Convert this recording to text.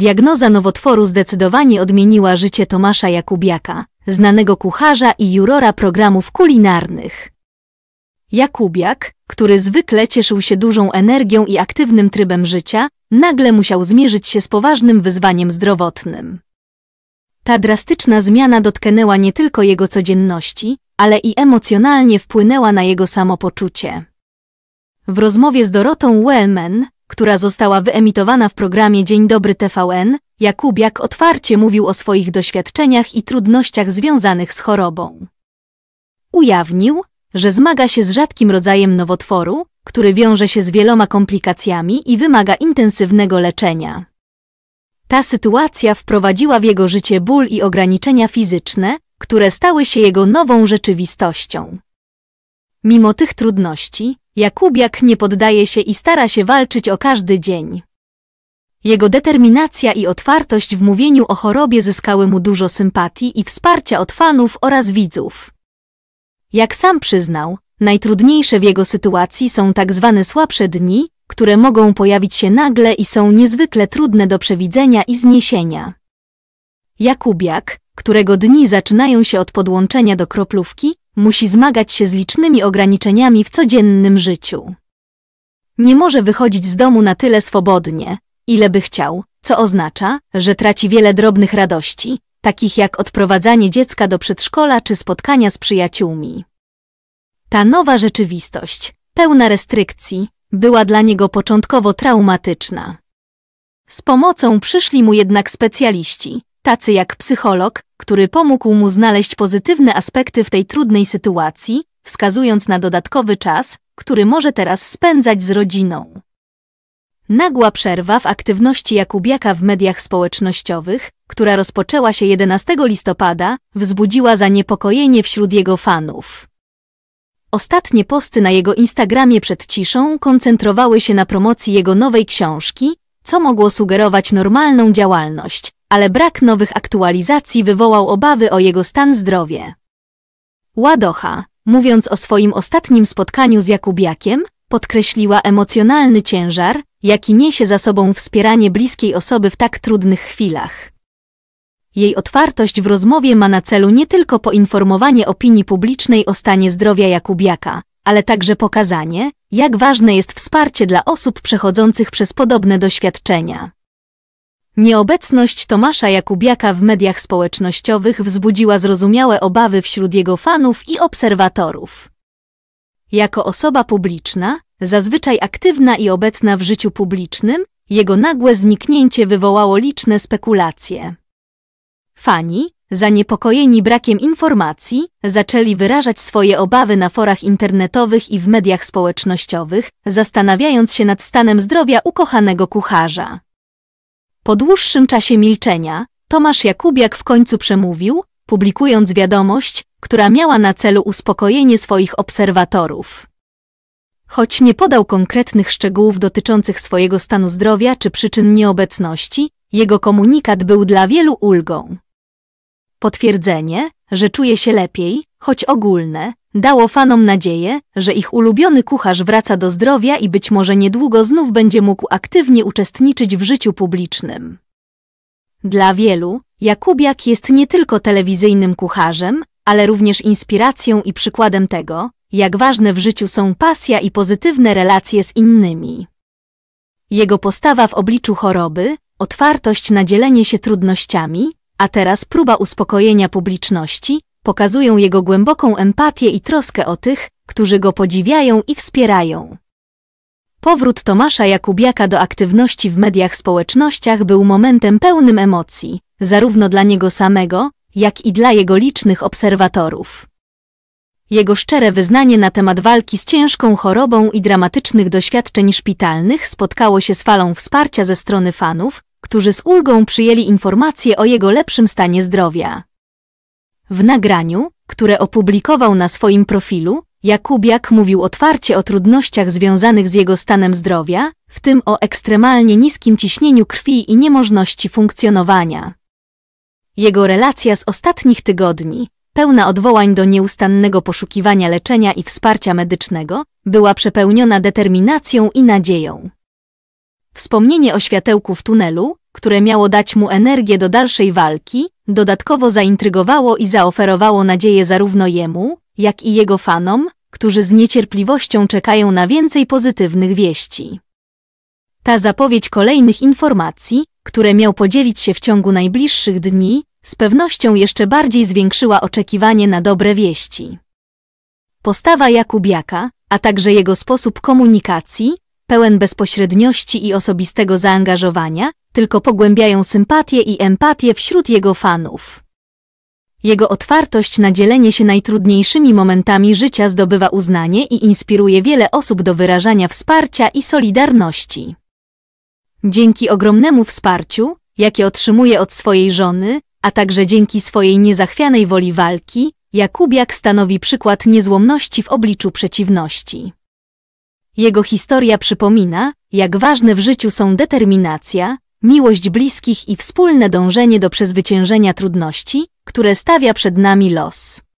Diagnoza nowotworu zdecydowanie odmieniła życie Tomasza Jakubiaka, znanego kucharza i jurora programów kulinarnych. Jakubiak, który zwykle cieszył się dużą energią i aktywnym trybem życia, nagle musiał zmierzyć się z poważnym wyzwaniem zdrowotnym. Ta drastyczna zmiana dotknęła nie tylko jego codzienności, ale i emocjonalnie wpłynęła na jego samopoczucie. W rozmowie z Dorotą Wellman, która została wyemitowana w programie Dzień Dobry TVN, Jakubiak otwarcie mówił o swoich doświadczeniach i trudnościach związanych z chorobą. Ujawnił, że zmaga się z rzadkim rodzajem nowotworu, który wiąże się z wieloma komplikacjami i wymaga intensywnego leczenia. Ta sytuacja wprowadziła w jego życie ból i ograniczenia fizyczne, które stały się jego nową rzeczywistością. Mimo tych trudności, Jakubiak nie poddaje się i stara się walczyć o każdy dzień. Jego determinacja i otwartość w mówieniu o chorobie zyskały mu dużo sympatii i wsparcia od fanów oraz widzów. Jak sam przyznał, najtrudniejsze w jego sytuacji są tak zwane słabsze dni, które mogą pojawić się nagle i są niezwykle trudne do przewidzenia i zniesienia. Jakubiak, którego dni zaczynają się od podłączenia do kroplówki, musi zmagać się z licznymi ograniczeniami w codziennym życiu. Nie może wychodzić z domu na tyle swobodnie, ile by chciał, co oznacza, że traci wiele drobnych radości, takich jak odprowadzanie dziecka do przedszkola czy spotkania z przyjaciółmi. Ta nowa rzeczywistość, pełna restrykcji, była dla niego początkowo traumatyczna. Z pomocą przyszli mu jednak specjaliści, tacy jak psycholog, który pomógł mu znaleźć pozytywne aspekty w tej trudnej sytuacji, wskazując na dodatkowy czas, który może teraz spędzać z rodziną. Nagła przerwa w aktywności Jakubiaka w mediach społecznościowych, która rozpoczęła się 11 listopada, wzbudziła zaniepokojenie wśród jego fanów. Ostatnie posty na jego Instagramie przed ciszą koncentrowały się na promocji jego nowej książki, co mogło sugerować normalną działalność, ale brak nowych aktualizacji wywołał obawy o jego stan zdrowia. Ładocha, mówiąc o swoim ostatnim spotkaniu z Jakubiakiem, podkreśliła emocjonalny ciężar, jaki niesie za sobą wspieranie bliskiej osoby w tak trudnych chwilach. Jej otwartość w rozmowie ma na celu nie tylko poinformowanie opinii publicznej o stanie zdrowia Jakubiaka, ale także pokazanie, jak ważne jest wsparcie dla osób przechodzących przez podobne doświadczenia. Nieobecność Tomasza Jakubiaka w mediach społecznościowych wzbudziła zrozumiałe obawy wśród jego fanów i obserwatorów. Jako osoba publiczna, zazwyczaj aktywna i obecna w życiu publicznym, jego nagłe zniknięcie wywołało liczne spekulacje. Fani, zaniepokojeni brakiem informacji, zaczęli wyrażać swoje obawy na forach internetowych i w mediach społecznościowych, zastanawiając się nad stanem zdrowia ukochanego kucharza. Po dłuższym czasie milczenia Tomasz Jakubiak w końcu przemówił, publikując wiadomość, która miała na celu uspokojenie swoich obserwatorów. Choć nie podał konkretnych szczegółów dotyczących swojego stanu zdrowia czy przyczyn nieobecności, jego komunikat był dla wielu ulgą. Potwierdzenie, że czuje się lepiej, choć ogólne, dało fanom nadzieję, że ich ulubiony kucharz wraca do zdrowia i być może niedługo znów będzie mógł aktywnie uczestniczyć w życiu publicznym. Dla wielu, Jakubiak jest nie tylko telewizyjnym kucharzem, ale również inspiracją i przykładem tego, jak ważne w życiu są pasja i pozytywne relacje z innymi. Jego postawa w obliczu choroby, otwartość na dzielenie się trudnościami, a teraz próba uspokojenia publiczności, pokazują jego głęboką empatię i troskę o tych, którzy go podziwiają i wspierają. Powrót Tomasza Jakubiaka do aktywności w mediach społecznościach był momentem pełnym emocji, zarówno dla niego samego, jak i dla jego licznych obserwatorów. Jego szczere wyznanie na temat walki z ciężką chorobą i dramatycznych doświadczeń szpitalnych spotkało się z falą wsparcia ze strony fanów, którzy z ulgą przyjęli informacje o jego lepszym stanie zdrowia. W nagraniu, które opublikował na swoim profilu, Jakubiak mówił otwarcie o trudnościach związanych z jego stanem zdrowia, w tym o ekstremalnie niskim ciśnieniu krwi i niemożności funkcjonowania. Jego relacja z ostatnich tygodni, pełna odwołań do nieustannego poszukiwania leczenia i wsparcia medycznego, była przepełniona determinacją i nadzieją. Wspomnienie o światełku w tunelu, które miało dać mu energię do dalszej walki, dodatkowo zaintrygowało i zaoferowało nadzieję zarówno jemu, jak i jego fanom, którzy z niecierpliwością czekają na więcej pozytywnych wieści. Ta zapowiedź kolejnych informacji, które miał podzielić się w ciągu najbliższych dni, z pewnością jeszcze bardziej zwiększyła oczekiwanie na dobre wieści. Postawa Jakubiaka, a także jego sposób komunikacji, pełen bezpośredniości i osobistego zaangażowania, tylko pogłębiają sympatię i empatię wśród jego fanów. Jego otwartość na dzielenie się najtrudniejszymi momentami życia zdobywa uznanie i inspiruje wiele osób do wyrażania wsparcia i solidarności. Dzięki ogromnemu wsparciu, jakie otrzymuje od swojej żony, a także dzięki swojej niezachwianej woli walki, Jakubiak stanowi przykład niezłomności w obliczu przeciwności. Jego historia przypomina, jak ważne w życiu są determinacja, miłość bliskich i wspólne dążenie do przezwyciężenia trudności, które stawia przed nami los.